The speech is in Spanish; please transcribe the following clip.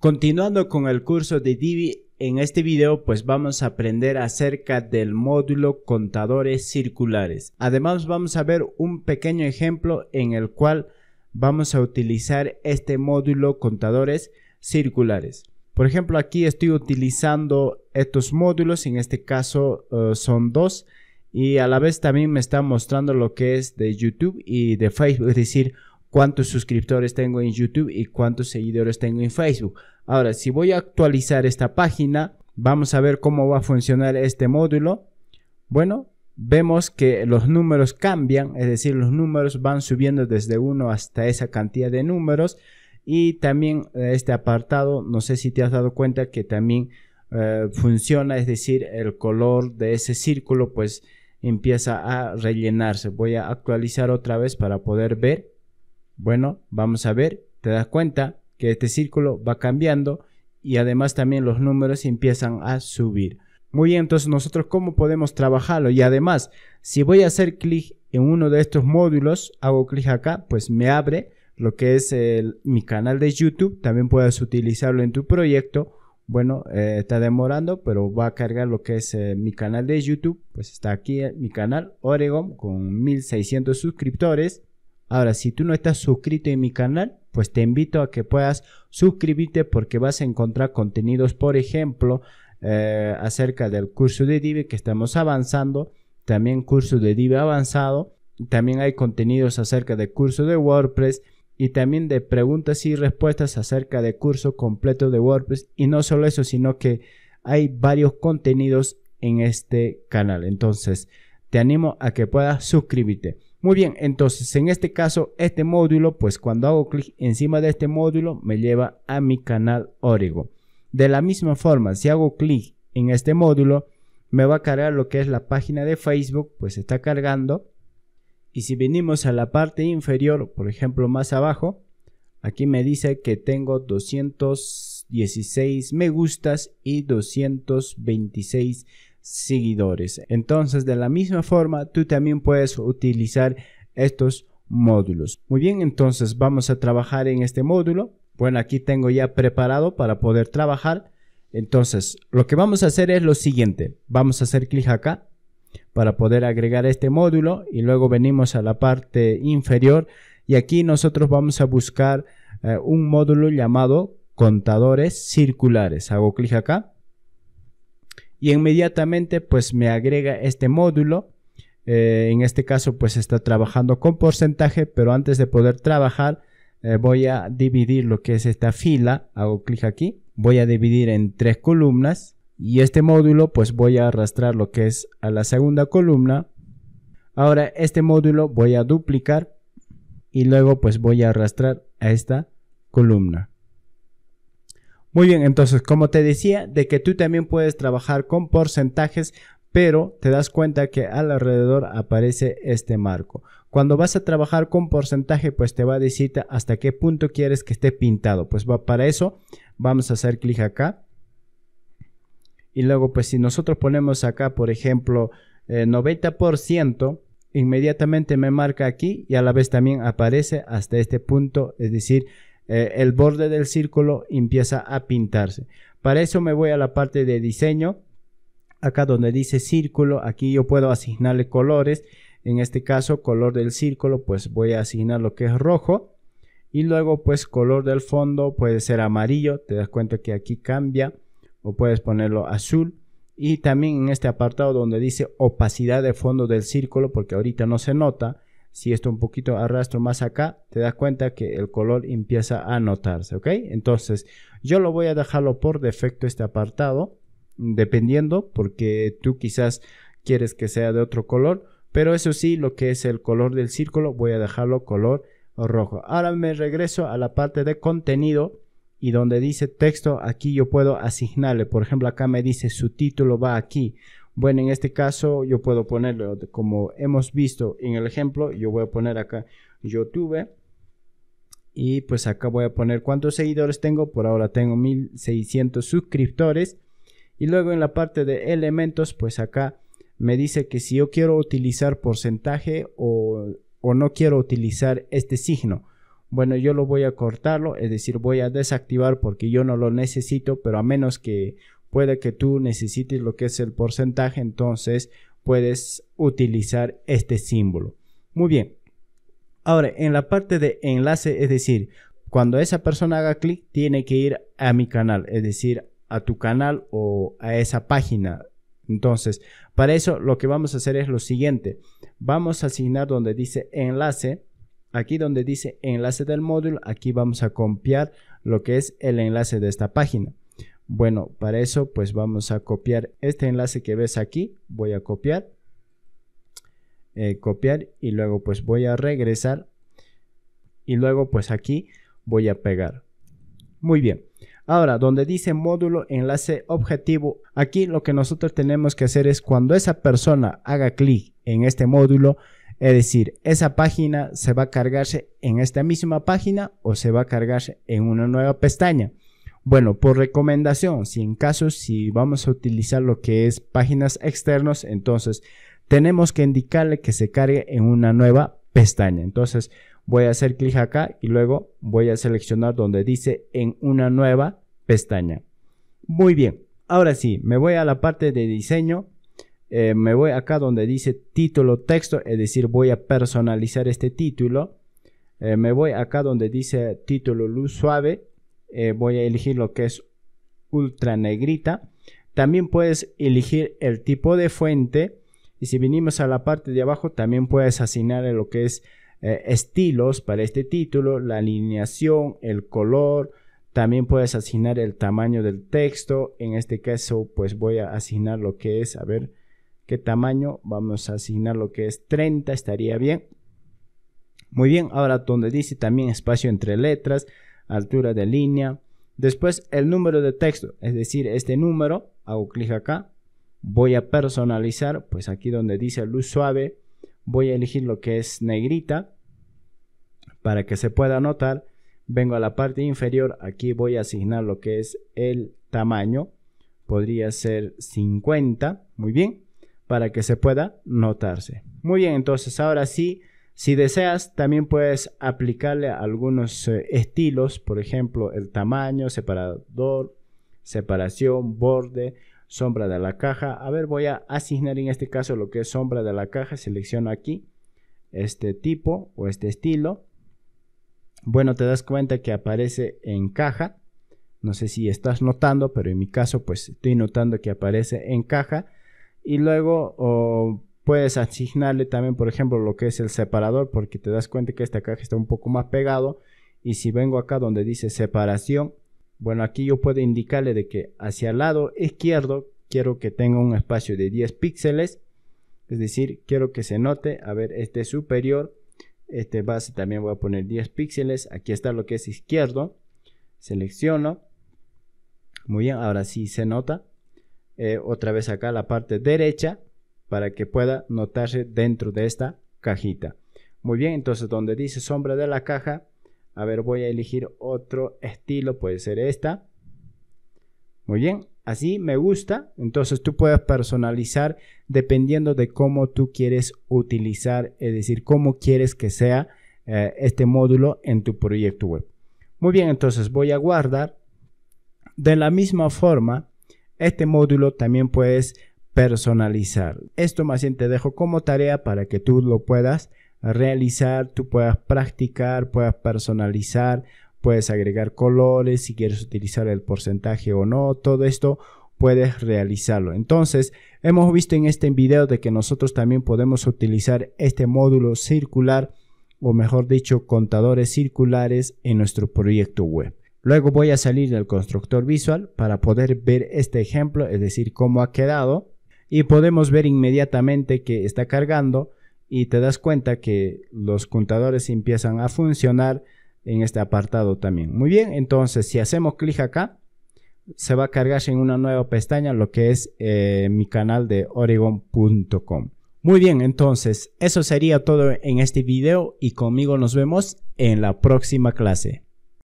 Continuando con el curso de Divi, en este video pues vamos a aprender acerca del módulo contadores circulares. Además vamos a ver un pequeño ejemplo en el cual vamos a utilizar este módulo contadores circulares. Por ejemplo aquí estoy utilizando estos módulos, en este caso eh, son dos y a la vez también me está mostrando lo que es de YouTube y de Facebook, es decir, cuántos suscriptores tengo en YouTube y cuántos seguidores tengo en Facebook. Ahora, si voy a actualizar esta página, vamos a ver cómo va a funcionar este módulo. Bueno, vemos que los números cambian, es decir, los números van subiendo desde 1 hasta esa cantidad de números. Y también eh, este apartado, no sé si te has dado cuenta que también eh, funciona, es decir, el color de ese círculo pues empieza a rellenarse. Voy a actualizar otra vez para poder ver. Bueno, vamos a ver, te das cuenta, que este círculo va cambiando y además también los números empiezan a subir. Muy bien, entonces nosotros cómo podemos trabajarlo y además si voy a hacer clic en uno de estos módulos, hago clic acá, pues me abre lo que es mi canal de YouTube, también puedes utilizarlo en tu proyecto. Bueno, eh, está demorando, pero va a cargar lo que es eh, mi canal de YouTube. Pues está aquí eh, mi canal Oregon con 1600 suscriptores. Ahora, si tú no estás suscrito en mi canal, pues te invito a que puedas suscribirte porque vas a encontrar contenidos, por ejemplo, eh, acerca del curso de Divi e que estamos avanzando, también curso de Divi e avanzado, también hay contenidos acerca del curso de WordPress y también de preguntas y respuestas acerca del curso completo de WordPress y no solo eso, sino que hay varios contenidos en este canal. Entonces, te animo a que puedas suscribirte. Muy bien, entonces en este caso, este módulo, pues cuando hago clic encima de este módulo, me lleva a mi canal Orego. De la misma forma, si hago clic en este módulo, me va a cargar lo que es la página de Facebook, pues está cargando. Y si venimos a la parte inferior, por ejemplo más abajo, aquí me dice que tengo 216 me gustas y 226 seguidores. Entonces, de la misma forma, tú también puedes utilizar estos módulos. Muy bien, entonces vamos a trabajar en este módulo. Bueno, aquí tengo ya preparado para poder trabajar. Entonces, lo que vamos a hacer es lo siguiente. Vamos a hacer clic acá para poder agregar este módulo y luego venimos a la parte inferior y aquí nosotros vamos a buscar eh, un módulo llamado contadores circulares. Hago clic acá y inmediatamente pues me agrega este módulo. Eh, en este caso pues está trabajando con porcentaje, pero antes de poder trabajar eh, voy a dividir lo que es esta fila, hago clic aquí, voy a dividir en tres columnas y este módulo pues voy a arrastrar lo que es a la segunda columna. Ahora este módulo voy a duplicar y luego pues voy a arrastrar a esta columna. Muy bien, entonces, como te decía, de que tú también puedes trabajar con porcentajes, pero te das cuenta que alrededor aparece este marco. Cuando vas a trabajar con porcentaje, pues te va a decir hasta qué punto quieres que esté pintado. Pues va para eso, vamos a hacer clic acá. Y luego, pues si nosotros ponemos acá, por ejemplo, 90%, eh, inmediatamente me marca aquí y a la vez también aparece hasta este punto, es decir, eh, el borde del círculo empieza a pintarse. Para eso me voy a la parte de diseño. Acá donde dice círculo, aquí yo puedo asignarle colores. En este caso, color del círculo, pues voy a asignar lo que es rojo. Y luego, pues color del fondo puede ser amarillo. Te das cuenta que aquí cambia. O puedes ponerlo azul. Y también en este apartado donde dice opacidad de fondo del círculo, porque ahorita no se nota si esto un poquito arrastro más acá, te das cuenta que el color empieza a notarse, ¿ok? Entonces, yo lo voy a dejarlo por defecto este apartado, dependiendo, porque tú quizás quieres que sea de otro color, pero eso sí, lo que es el color del círculo, voy a dejarlo color rojo. Ahora me regreso a la parte de contenido y donde dice texto, aquí yo puedo asignarle. Por ejemplo, acá me dice su título va aquí bueno, en este caso yo puedo ponerlo, como hemos visto en el ejemplo, yo voy a poner acá, YouTube, y pues acá voy a poner cuántos seguidores tengo, por ahora tengo 1600 suscriptores, y luego en la parte de elementos, pues acá me dice que si yo quiero utilizar porcentaje o, o no quiero utilizar este signo, bueno, yo lo voy a cortarlo, es decir, voy a desactivar porque yo no lo necesito, pero a menos que puede que tú necesites lo que es el porcentaje, entonces puedes utilizar este símbolo. Muy bien. Ahora, en la parte de enlace, es decir, cuando esa persona haga clic, tiene que ir a mi canal, es decir, a tu canal o a esa página. Entonces, para eso lo que vamos a hacer es lo siguiente. Vamos a asignar donde dice enlace. Aquí donde dice enlace del módulo, aquí vamos a copiar lo que es el enlace de esta página. Bueno, para eso pues vamos a copiar este enlace que ves aquí. Voy a copiar. Eh, copiar y luego pues voy a regresar. Y luego pues aquí voy a pegar. Muy bien. Ahora, donde dice módulo enlace objetivo, aquí lo que nosotros tenemos que hacer es cuando esa persona haga clic en este módulo, es decir, esa página se va a cargarse en esta misma página o se va a cargarse en una nueva pestaña. Bueno, por recomendación, si en caso si vamos a utilizar lo que es páginas externos, entonces tenemos que indicarle que se cargue en una nueva pestaña. Entonces voy a hacer clic acá y luego voy a seleccionar donde dice en una nueva pestaña. Muy bien, ahora sí, me voy a la parte de diseño. Eh, me voy acá donde dice título texto, es decir, voy a personalizar este título. Eh, me voy acá donde dice título luz suave, eh, voy a elegir lo que es ultra negrita. También puedes elegir el tipo de fuente. Y si vinimos a la parte de abajo, también puedes asignar lo que es eh, estilos para este título, la alineación, el color. También puedes asignar el tamaño del texto. En este caso, pues voy a asignar lo que es, a ver qué tamaño. Vamos a asignar lo que es 30, estaría bien. Muy bien, ahora donde dice también espacio entre letras altura de línea. Después el número de texto, es decir, este número, hago clic acá, voy a personalizar, pues aquí donde dice luz suave, voy a elegir lo que es negrita para que se pueda notar. Vengo a la parte inferior, aquí voy a asignar lo que es el tamaño, podría ser 50, muy bien, para que se pueda notarse. Muy bien, entonces ahora sí si deseas, también puedes aplicarle algunos eh, estilos, por ejemplo, el tamaño, separador, separación, borde, sombra de la caja. A ver, voy a asignar en este caso lo que es sombra de la caja. Selecciono aquí este tipo o este estilo. Bueno, te das cuenta que aparece en caja. No sé si estás notando, pero en mi caso pues estoy notando que aparece en caja. Y luego... Puedes asignarle también, por ejemplo, lo que es el separador, porque te das cuenta que esta caja está un poco más pegado. Y si vengo acá donde dice separación, bueno, aquí yo puedo indicarle de que hacia el lado izquierdo quiero que tenga un espacio de 10 píxeles. Es decir, quiero que se note, a ver, este superior, este base también voy a poner 10 píxeles. Aquí está lo que es izquierdo. Selecciono. Muy bien, ahora sí se nota. Eh, otra vez acá la parte derecha para que pueda notarse dentro de esta cajita. Muy bien, entonces donde dice sombra de la caja, a ver, voy a elegir otro estilo, puede ser esta. Muy bien, así me gusta. Entonces tú puedes personalizar dependiendo de cómo tú quieres utilizar, es decir, cómo quieres que sea eh, este módulo en tu proyecto web. Muy bien, entonces voy a guardar. De la misma forma, este módulo también puedes personalizar. Esto más bien te dejo como tarea para que tú lo puedas realizar, tú puedas practicar, puedas personalizar, puedes agregar colores, si quieres utilizar el porcentaje o no, todo esto puedes realizarlo. Entonces, hemos visto en este video de que nosotros también podemos utilizar este módulo circular o mejor dicho, contadores circulares en nuestro proyecto web. Luego voy a salir del constructor visual para poder ver este ejemplo, es decir, cómo ha quedado y podemos ver inmediatamente que está cargando y te das cuenta que los contadores empiezan a funcionar en este apartado también. Muy bien, entonces si hacemos clic acá, se va a cargar en una nueva pestaña lo que es eh, mi canal de oregon.com. Muy bien, entonces eso sería todo en este video y conmigo nos vemos en la próxima clase.